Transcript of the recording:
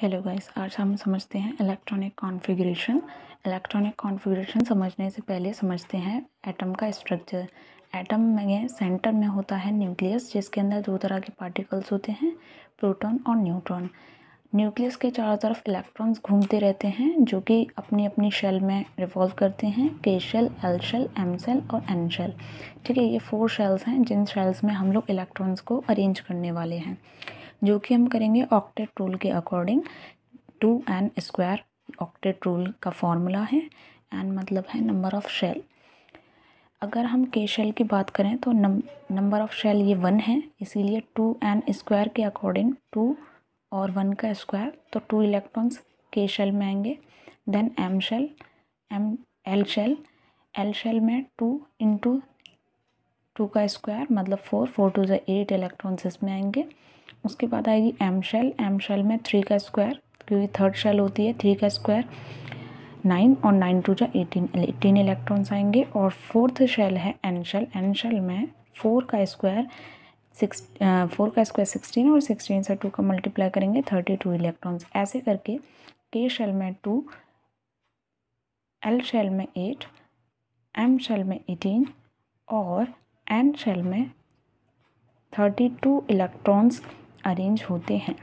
hello guys आज हम समझते हैं इलेक्ट्रॉनिक कॉन्फ़िगरेशन इलेक्ट्रॉनिक कॉन्फ़िगरेशन समझने से पहले समझते हैं एटम का स्ट्रक्चर एटम में सेंटर में होता है न्यूक्लियस जिसके अंदर दो तरह के पार्टिकल्स होते हैं प्रोटॉन और न्यूट्रॉन न्यूक्लियस के चारों तरफ इलेक्ट्रॉन्स घूमते रहते हैं जो कि अपनी अपनी शेल में रिवॉल्व करते हैं K shell L shell M shell और एन शेल ठीक है ये फोर शेल्स हैं जिन शेल्स में हम लोग इलेक्ट्रॉन्स को अरेंज करने वाले हैं जो कि हम करेंगे ऑक्टेट रूल के according to N square octet rule का फॉर्मूला है एन मतलब है नंबर ऑफ़ शेल अगर हम के शेल की बात करें तो नंबर ऑफ़ शेल ये वन है इसीलिए टू एन स्क्वायर के अकॉर्डिंग टू और वन का स्क्वायर तो टू इलेक्ट्रॉन्स के शेल में आएंगे then M shell M L shell L shell में टू इंटू टू का स्क्वायर मतलब फोर फोर टू जो एट इलेक्ट्रॉन्स इसमें आएंगे उसके बाद आएगी एम शेल एम शेल में थ्री का स्क्वायर क्योंकि थर्ड शेल होती है थ्री का स्क्वायर नाइन और नाइन टू जो एटीन एटीन इलेक्ट्रॉन्स आएंगे और फोर्थ शेल है एन शेल एन शेल में फोर का स्क्वायर सिक्स फोर का स्क्वायर सिक्सटीन और सिक्सटीन से टू का मल्टीप्लाई करेंगे थर्टी टू इलेक्ट्रॉन्स ऐसे करके के शेल में टू एल शेल में एट एम शेल में एटीन और एंड शेल में थर्टी टू इलेक्ट्रॉन्स अरेंज होते हैं